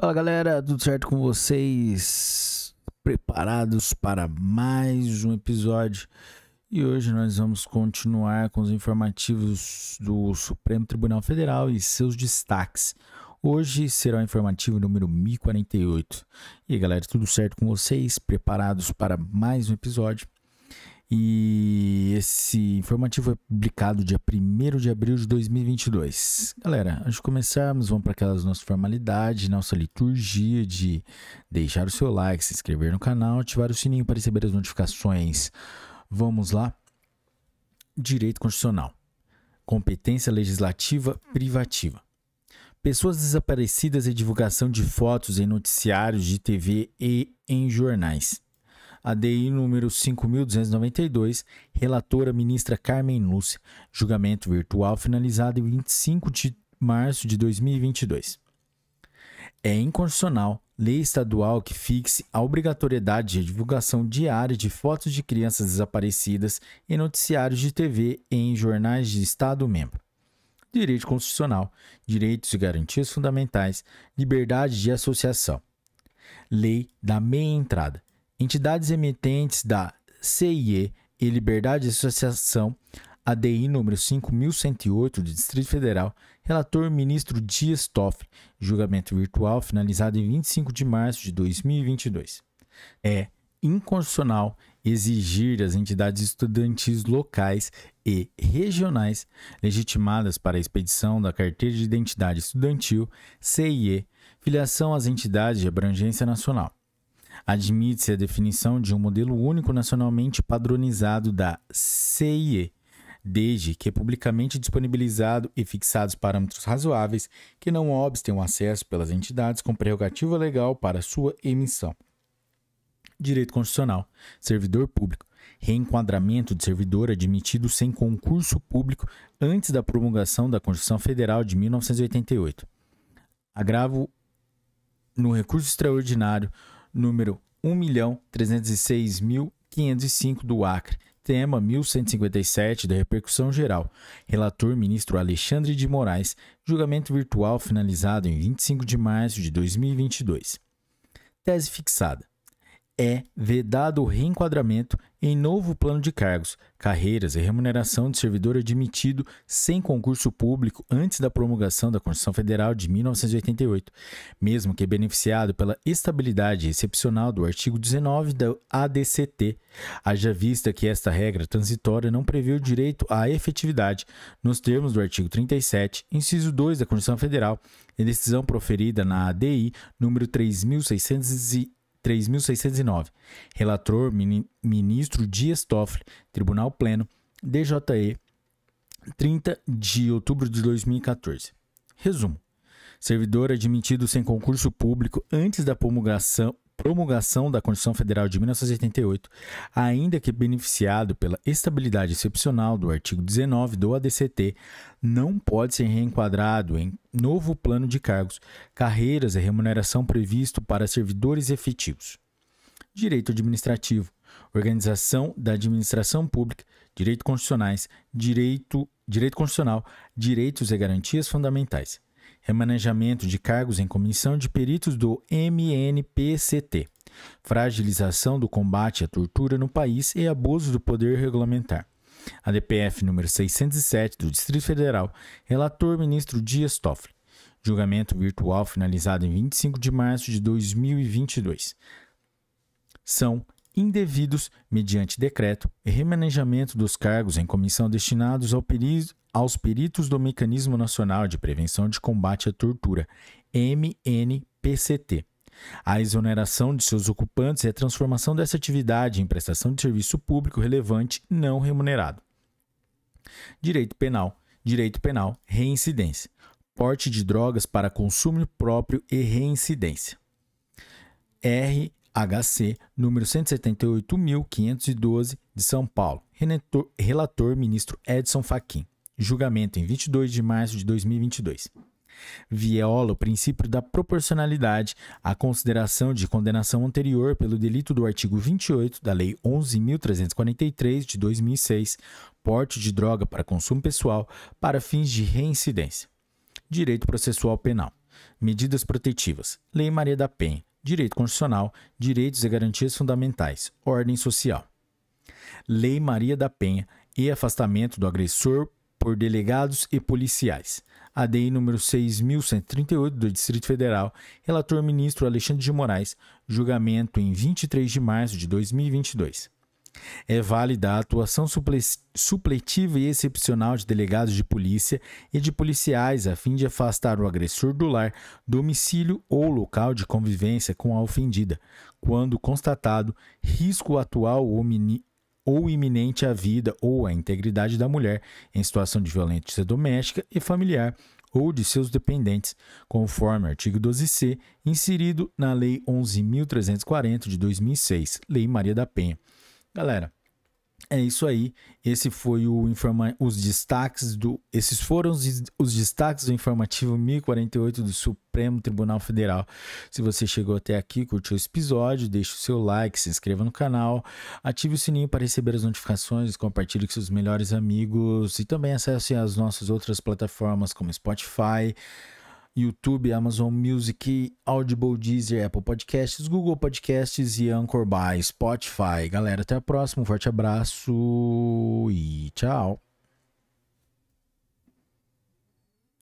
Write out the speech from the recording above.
Fala galera, tudo certo com vocês? Preparados para mais um episódio e hoje nós vamos continuar com os informativos do Supremo Tribunal Federal e seus destaques. Hoje será o informativo número 1048. E aí, galera, tudo certo com vocês? Preparados para mais um episódio? E esse informativo é publicado dia 1 de abril de 2022. Galera, antes de começarmos, vamos para aquelas nossas formalidades, nossa liturgia de deixar o seu like, se inscrever no canal, ativar o sininho para receber as notificações. Vamos lá? Direito Constitucional. Competência legislativa privativa. Pessoas desaparecidas e divulgação de fotos em noticiários de TV e em jornais ADI número 5.292, relatora ministra Carmen Lúcia, julgamento virtual finalizado em 25 de março de 2022. É inconstitucional lei estadual que fixe a obrigatoriedade de divulgação diária de fotos de crianças desaparecidas em noticiários de TV e em jornais de Estado-membro. Direito constitucional, direitos e garantias fundamentais, liberdade de associação. Lei da meia entrada, Entidades emitentes da CIE e Liberdade de Associação, ADI número 5108 do Distrito Federal, relator ministro Dias Toffoli, julgamento virtual finalizado em 25 de março de 2022. É inconstitucional exigir das entidades estudantis locais e regionais legitimadas para a expedição da carteira de identidade estudantil CIE filiação às entidades de abrangência nacional. Admite-se a definição de um modelo único nacionalmente padronizado da CIE, desde que publicamente disponibilizado e fixados parâmetros razoáveis que não obstem o acesso pelas entidades com prerrogativa legal para sua emissão. Direito Constitucional, Servidor Público. Reenquadramento de servidor admitido sem concurso público antes da promulgação da Constituição Federal de 1988. Agravo no recurso extraordinário número 1.306.505 do Acre, tema 1157 da repercussão geral. Relator ministro Alexandre de Moraes, julgamento virtual finalizado em 25 de março de 2022. Tese fixada é vedado o reenquadramento em novo plano de cargos, carreiras e remuneração de servidor admitido sem concurso público antes da promulgação da Constituição Federal de 1988, mesmo que beneficiado pela estabilidade excepcional do artigo 19 da ADCT, haja vista que esta regra transitória não prevê o direito à efetividade, nos termos do artigo 37, inciso 2 da Constituição Federal, em decisão proferida na ADI número 3600 3609. Relator, ministro Dias Toffoli, Tribunal Pleno, DJE, 30 de outubro de 2014. Resumo. Servidor admitido sem concurso público antes da promulgação, promulgação da Constituição Federal de 1988, ainda que beneficiado pela estabilidade excepcional do artigo 19 do ADCT, não pode ser reenquadrado em novo plano de cargos, carreiras e remuneração previsto para servidores efetivos. Direito administrativo, organização da administração pública, direitos constitucionais, direito, direito constitucional, direitos e garantias fundamentais remanejamento de cargos em comissão de peritos do MNPCT, fragilização do combate à tortura no país e abuso do poder regulamentar. A DPF número 607 do Distrito Federal, relator ministro Dias Toffoli. Julgamento virtual finalizado em 25 de março de 2022. São indevidos mediante decreto e remanejamento dos cargos em comissão destinados ao aos peritos do Mecanismo Nacional de Prevenção de Combate à Tortura, MNPCT. A exoneração de seus ocupantes e é a transformação dessa atividade em prestação de serviço público relevante não remunerado. Direito penal. Direito penal, reincidência. Porte de drogas para consumo próprio e reincidência. R HC número 178.512 de São Paulo. Relator, relator ministro Edson Fachin. Julgamento em 22 de março de 2022. Viola o princípio da proporcionalidade à consideração de condenação anterior pelo delito do artigo 28 da Lei 11.343 de 2006, porte de droga para consumo pessoal para fins de reincidência. Direito processual penal. Medidas protetivas. Lei Maria da Penha direito constitucional, direitos e garantias fundamentais, ordem social. Lei Maria da Penha e afastamento do agressor por delegados e policiais. ADI número 6.138 do Distrito Federal, relator ministro Alexandre de Moraes, julgamento em 23 de março de 2022. É válida a atuação supletiva e excepcional de delegados de polícia e de policiais a fim de afastar o agressor do lar, domicílio ou local de convivência com a ofendida, quando constatado risco atual ou iminente à vida ou à integridade da mulher em situação de violência doméstica e familiar ou de seus dependentes, conforme artigo 12c, inserido na Lei 11.340 de 2006, Lei Maria da Penha Galera, é isso aí. Esse foi o informa os destaques do esses foram os, os destaques do informativo 1048 do Supremo Tribunal Federal. Se você chegou até aqui, curtiu esse episódio, deixe o seu like, se inscreva no canal, ative o sininho para receber as notificações, compartilhe com seus melhores amigos e também acesse as nossas outras plataformas como Spotify, YouTube, Amazon Music, Audible, Deezer, Apple Podcasts, Google Podcasts e Anchor by Spotify. Galera, até a próxima, um forte abraço e tchau.